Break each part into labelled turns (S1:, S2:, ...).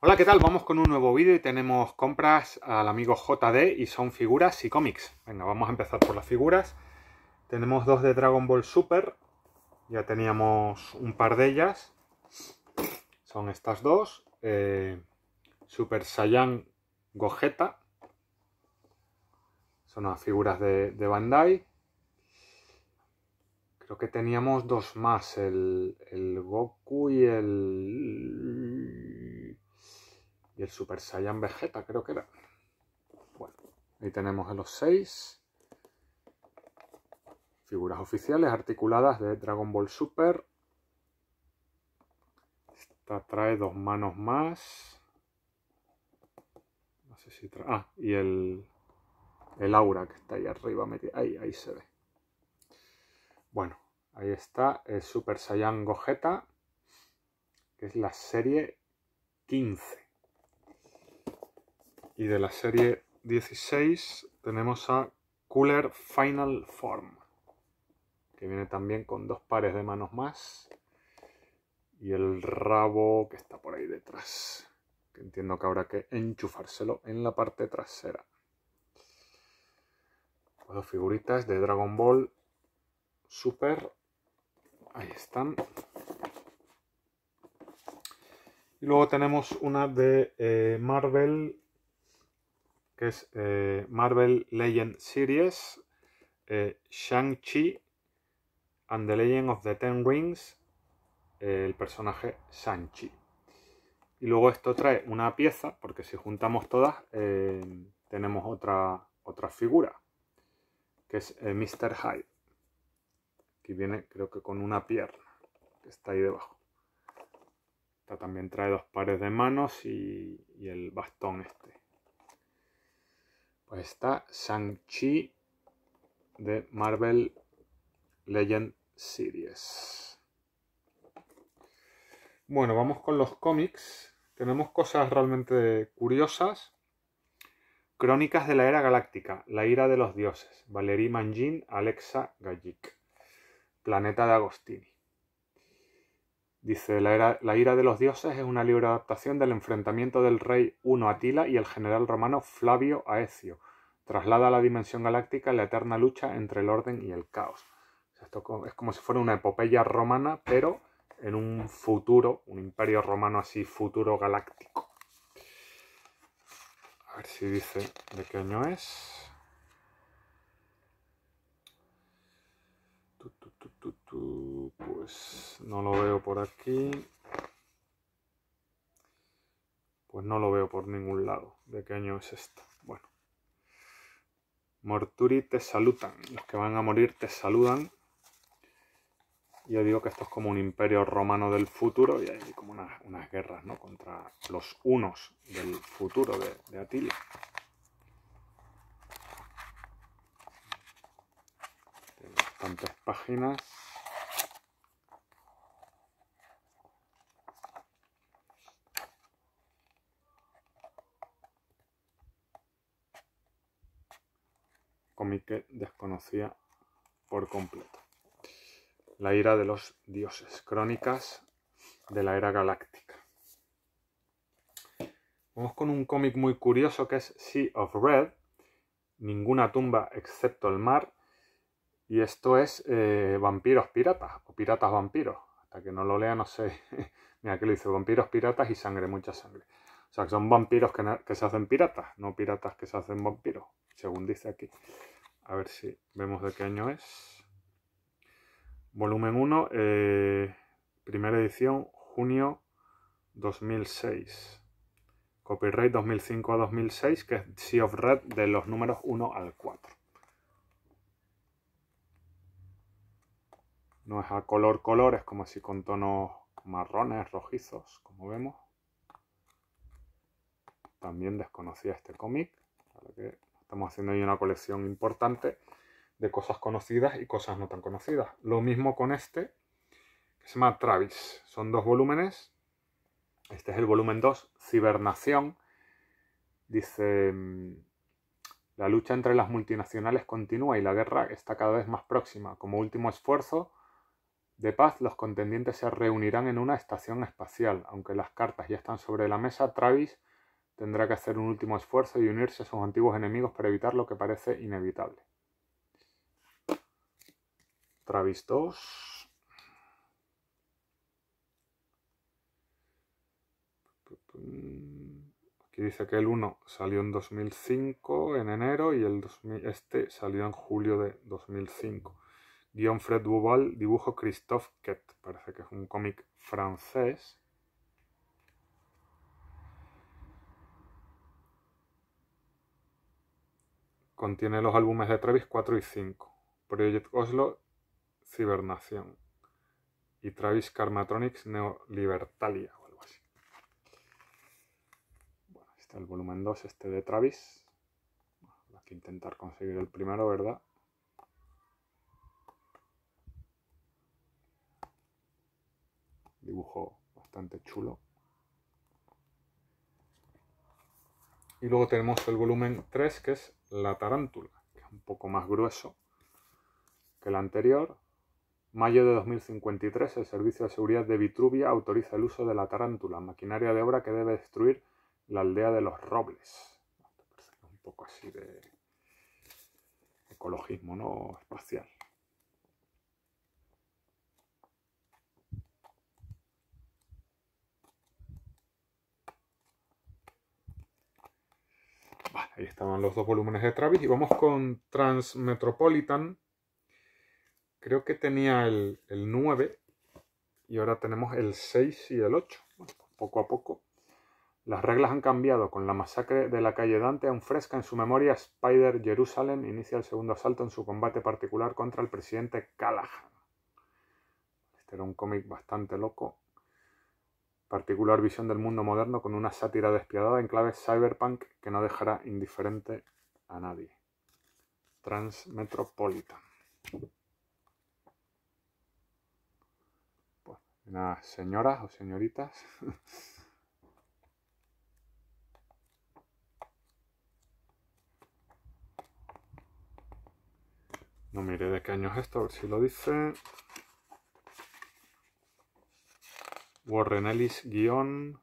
S1: Hola, ¿qué tal? Vamos con un nuevo vídeo y tenemos compras al amigo JD y son figuras y cómics. Venga, vamos a empezar por las figuras. Tenemos dos de Dragon Ball Super. Ya teníamos un par de ellas. Son estas dos. Eh, Super Saiyan Gogeta. Son las figuras de, Bandai. Creo que teníamos dos más. el Goku y el y el Super Saiyan Vegeta, creo que era. Bueno, ahí tenemos a los seis. Figuras oficiales articuladas de Dragon Ball Super. Esta trae dos manos más. No sé si trae... Ah, y el, el aura que está ahí arriba Ahí, ahí se ve. Bueno, ahí está el Super Saiyan Gogeta, que es la serie 15. Y de la serie 16 tenemos a Cooler Final Form, que viene también con dos pares de manos más y el rabo que está por ahí detrás, que entiendo que habrá que enchufárselo en la parte trasera. dos figuritas de Dragon Ball Super, ahí están. Y luego tenemos una de eh, Marvel que es eh, Marvel Legend Series, eh, Shang-Chi and the Legend of the Ten Rings, eh, el personaje Shang-Chi. Y luego esto trae una pieza, porque si juntamos todas, tenemos otra, otra figura, que es Mr. Hyde. Que viene, creo que con una pierna, que está ahí debajo. también trae dos pares de manos y el bastón este. Pues está Shang-Chi de Marvel Legend Series. Bueno, vamos con los cómics. Tenemos cosas realmente curiosas. Crónicas de la Era Galáctica, La Ira de los Dioses, Valerie Mangin, Alexa Gallic, Planeta de Agostini. Dice, la, ira de los dioses es una libre adaptación del enfrentamiento del rey Uno Atila y el general romano Flavio Aecio. Traslada a la dimensión galáctica la eterna lucha entre el orden y el caos. Esto es como si fuera una epopeya romana, pero en un futuro, un imperio romano así, futuro galáctico. A ver si dice de qué año es. Pues, no lo veo por aquí. Pues no lo veo por ningún lado. ¿De qué año es esto? Bueno. Morturi te salutan. Los que van a morir te saludan. Yo digo que esto es como un imperio romano del futuro y hay como unas, guerras ¿no? contra los unos del futuro de, de Atila. Tiene bastantes páginas. que desconocía por completo. La ira de los dioses, crónicas de la era galáctica. Vamos con un cómic muy curioso que es Sea of Red, Ninguna tumba excepto el mar, y esto es eh, Vampiros Piratas o Piratas Vampiros. Hasta que no lo lea no sé. Mira, que lo dice Vampiros Piratas y Sangre, mucha sangre. O sea, que son vampiros que, que se hacen piratas, no piratas que se hacen vampiros, según dice aquí a ver si vemos de qué año es. Volumen 1, eh, primera edición, junio 2006. Copyright 2005 a 2006, que es Sea of Red de los números 1 al 4. No es a color color, es como así con tonos marrones, rojizos, como vemos. También desconocía este cómic, para que Estamos haciendo ahí una colección importante de cosas conocidas y cosas no tan conocidas. Lo mismo con este, que se llama Travis. Son dos volúmenes. Este es el volumen 2, Cibernación. Dice, mm, la lucha entre las multinacionales continúa y la guerra está cada vez más próxima. Como último esfuerzo de paz, los contendientes se reunirán en una estación espacial. Aunque las cartas ya están sobre la mesa, Travis Tendrá que hacer un último esfuerzo y unirse a sus antiguos enemigos para evitar lo que parece inevitable. Travis Aquí dice que el 1 salió en 2005, en enero, y el este salió en julio de 2005. Guión Fred Duval, dibujo Christophe Ket. Parece que es un cómic francés. contiene los álbumes de Travis 4 y 5, Project Oslo, Cibernación y Travis Karmatronics Neolibertalia o algo así. Bueno, este es el volumen 2, este de Travis. hay que intentar conseguir el primero, ¿verdad? Dibujo bastante chulo. Y luego tenemos el volumen 3, que es La Tarántula, que es un poco más grueso que el anterior. Mayo de 2053, el Servicio de Seguridad de Vitruvia autoriza el uso de la tarántula, maquinaria de obra que debe destruir la aldea de los robles. Un poco así de ecologismo, ¿no? Espacial. Ahí estaban los dos volúmenes de Travis. Y vamos con Transmetropolitan. Creo que tenía el, 9 y ahora tenemos el 6 y el 8. Pues poco a poco. Las reglas han cambiado. Con la masacre de la calle Dante aún fresca en su memoria, Spider Jerusalem inicia el segundo asalto en su combate particular contra el presidente Callahan. Este era un cómic bastante loco particular visión del mundo moderno con una sátira despiadada en clave cyberpunk que no dejará indiferente a nadie. Transmetropolitan. Pues, señoras o señoritas. No miré de qué año es esto, a ver si lo dice. Warren Ellis, guión.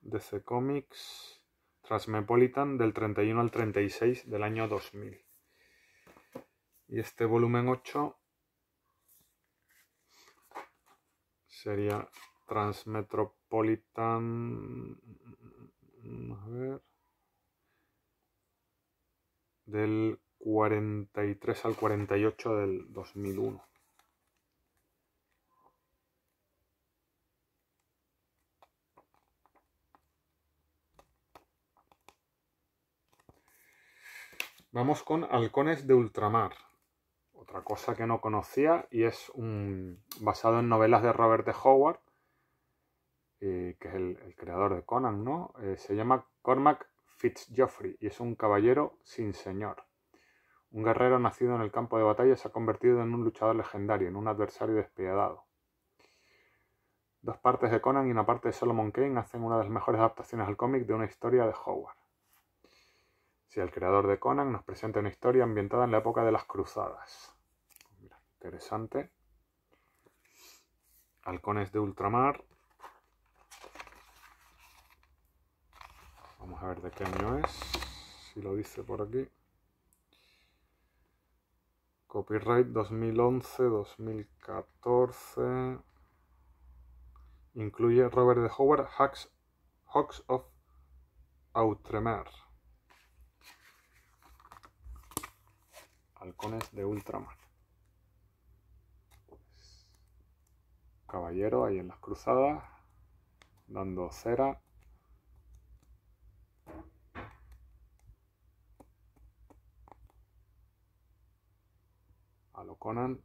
S1: DC Comics, Transmepolitan, del 31 al 36 del año 2000. Y este volumen 8 sería Transmetropolitan. Del 43 al 48 del 2001. Vamos con Halcones de Ultramar, otra cosa que no conocía y es un, basado en novelas de Robert de Howard, eh, que es el, creador de Conan, ¿no? Eh, se llama Cormac Fitzgeoffrey y es un caballero sin señor. Un guerrero nacido en el campo de batalla se ha convertido en un luchador legendario, en un adversario despiadado. Dos partes de Conan y una parte de Solomon Kane hacen una de las mejores adaptaciones al cómic de una historia de Howard. Si el creador de Conan nos presenta una historia ambientada en la época de las cruzadas. Mira, interesante. Halcones de ultramar. Vamos a ver de qué año es. Si lo dice por aquí. Copyright 2011-2014. Incluye Robert de Howard, Hawks of Outremer. Halcones de Ultramar. Caballero ahí en las cruzadas, dando cera Conan.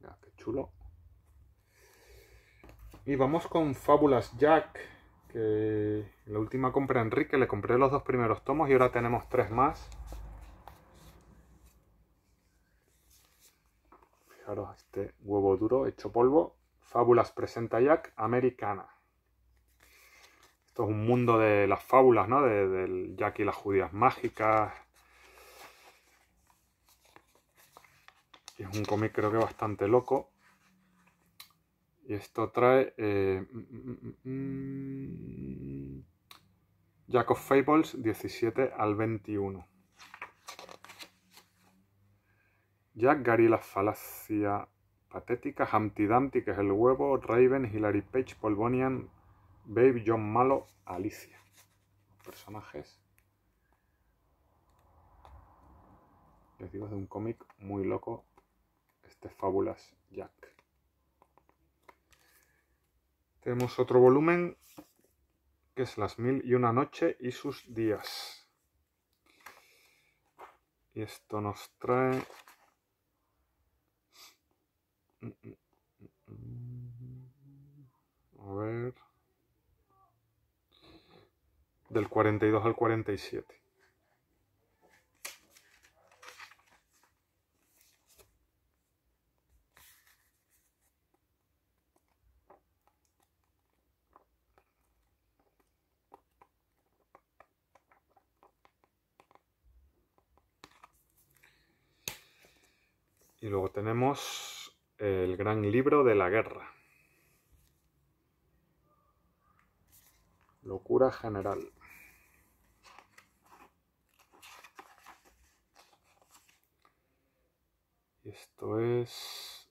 S1: Mira, qué chulo. Y vamos con Fábulas Jack, que la última compra Enrique, le compré los dos primeros tomos y ahora tenemos tres más. Fijaros este huevo duro hecho polvo. Fábulas presenta Jack, Americana. Esto es un mundo de las fábulas, ¿no? del Jack y las judías mágicas, es un cómic creo que bastante loco. Y esto trae... Eh, mm, mm, mm, Jack of Fables 17 al 21. Jack, Gary la falacia patética, Humpty Dumpty, que es el huevo, Raven, Hilary Page, Paul Babe, John Malo, Alicia. Personajes. Les digo, es de un cómic muy loco este Fábulas Jack. Tenemos otro volumen que es Las Mil y una Noche y sus Días. Y esto nos trae... A ver... Del 42 al 47. Y luego tenemos el gran libro de la guerra. Locura general. Y esto es...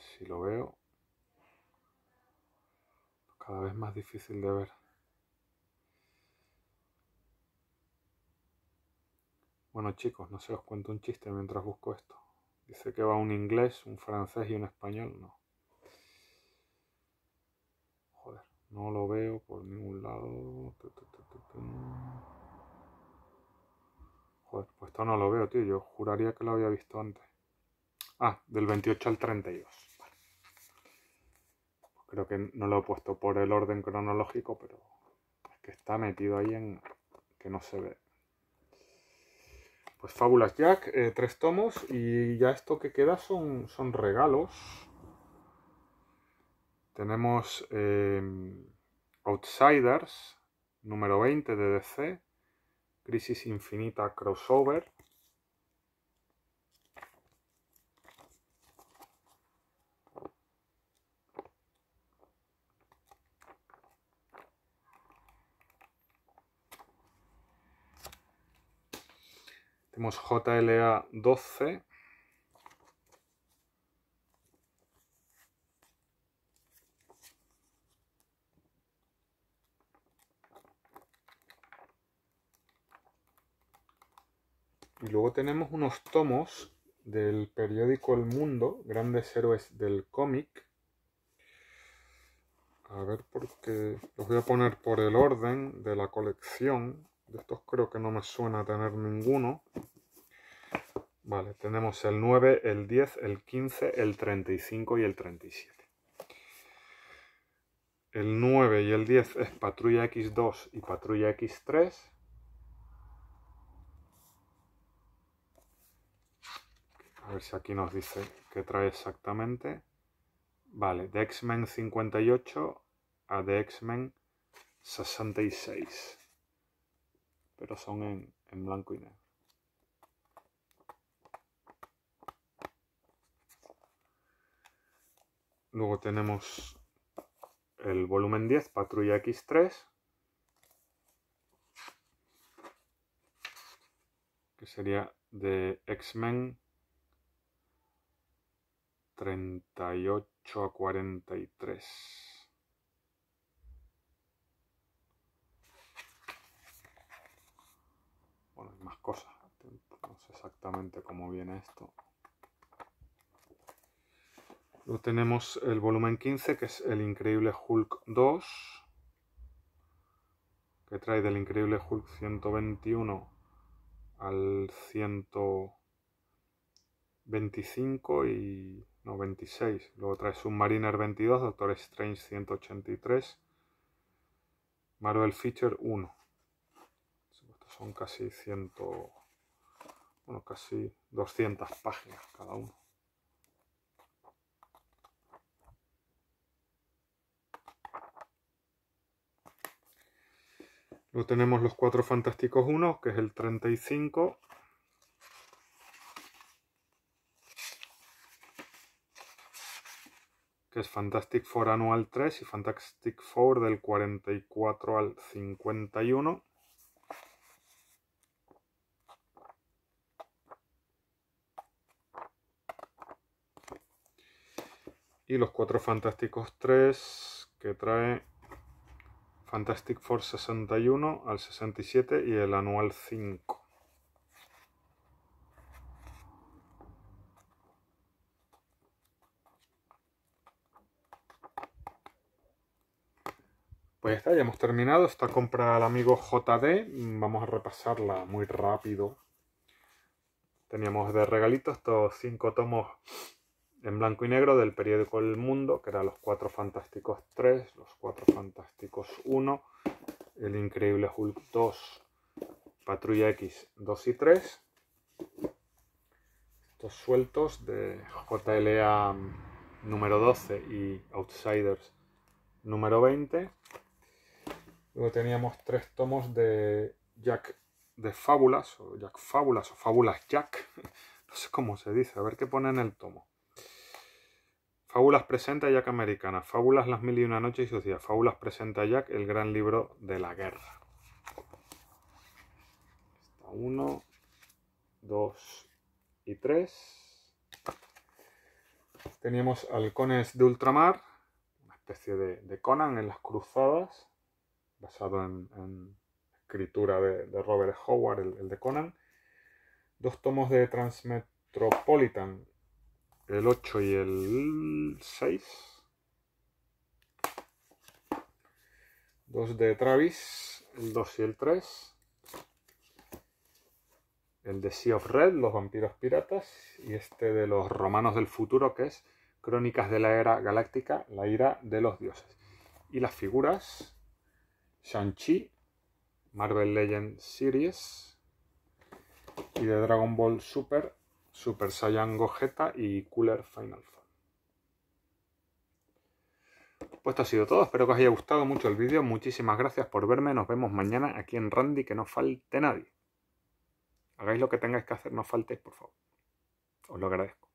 S1: si lo veo. Cada vez más difícil de ver. Bueno chicos, no se os cuento un chiste mientras busco esto. Dice que va un inglés, un francés y un español, no. Joder, no lo veo por ningún lado. Joder, pues esto no lo veo, tío. Yo juraría que lo había visto antes. Ah, del 28 al 32. Pues creo que no lo he puesto por el orden cronológico, pero es que está metido ahí en que no se ve pues Fábulas Jack, eh, tres tomos y ya esto que queda son, son regalos. Tenemos eh, Outsiders, número 20 de DC, Crisis Infinita Crossover, Tenemos JLA 12. Y luego tenemos unos tomos del periódico El Mundo, grandes héroes del cómic. A ver, porque los voy a poner por el orden de la colección. De estos creo que no me suena tener ninguno. Vale, tenemos el 9, el 10, el 15, el 35 y el 37. El 9 y el 10 es patrulla X2 y patrulla X3. A ver si aquí nos dice qué trae exactamente. Vale, de X-Men 58 a de X-Men 66 pero son en, en blanco y negro. Luego tenemos el volumen 10, Patrulla X3, que sería de X-Men 38 a 43. No sé exactamente cómo viene esto. Luego tenemos el volumen 15, que es el Increíble Hulk 2, que trae del Increíble Hulk 121 al 125 y... no, 26. Luego trae Submariner 22, Doctor Strange 183, Marvel Feature 1 son casi ciento, bueno, casi 200 páginas cada uno. Luego tenemos los cuatro fantásticos 1, que es el 35, que es Fantastic Four Anual 3 y Fantastic Four del 44 al 51. y los cuatro Fantásticos 3 que trae Fantastic Four 61 al 67 y el anual 5. Pues ya está, ya hemos terminado esta compra al amigo JD. Vamos a repasarla muy rápido. Teníamos de regalito estos 5 tomos en blanco y negro del periódico El Mundo, que era Los Cuatro Fantásticos 3, Los Cuatro Fantásticos 1, El Increíble Hulk 2, Patrulla X 2 y 3. Estos sueltos de JLA número 12 y Outsiders número 20. Luego teníamos tres tomos de Jack de Fábulas, o Jack Fábulas, o Fábulas Jack. No sé cómo se dice, a ver qué pone en el tomo. Fábulas presenta Jack Americana, Fábulas Las Mil y Una Noche y sus días, Fábulas presenta Jack, el gran libro de la guerra. uno, dos y tres. Teníamos Halcones de Ultramar, una especie de, Conan en las cruzadas, basado en, escritura de, Robert Howard, el, el de Conan. Dos tomos de Transmetropolitan, el 8 y el 6. Dos de Travis, el 2 y el 3. El de Sea of Red, los vampiros piratas. Y este de los romanos del futuro, que es Crónicas de la Era Galáctica, la ira de los dioses. Y las figuras, Shang-Chi, Marvel Legends Series y de Dragon Ball Super Super Saiyan Gogeta y Cooler Final Form. Pues esto ha sido todo, espero que os haya gustado mucho el vídeo, muchísimas gracias por verme, nos vemos mañana aquí en Randy, que no falte nadie. Hagáis lo que tengáis que hacer, no faltéis, por favor. Os lo agradezco.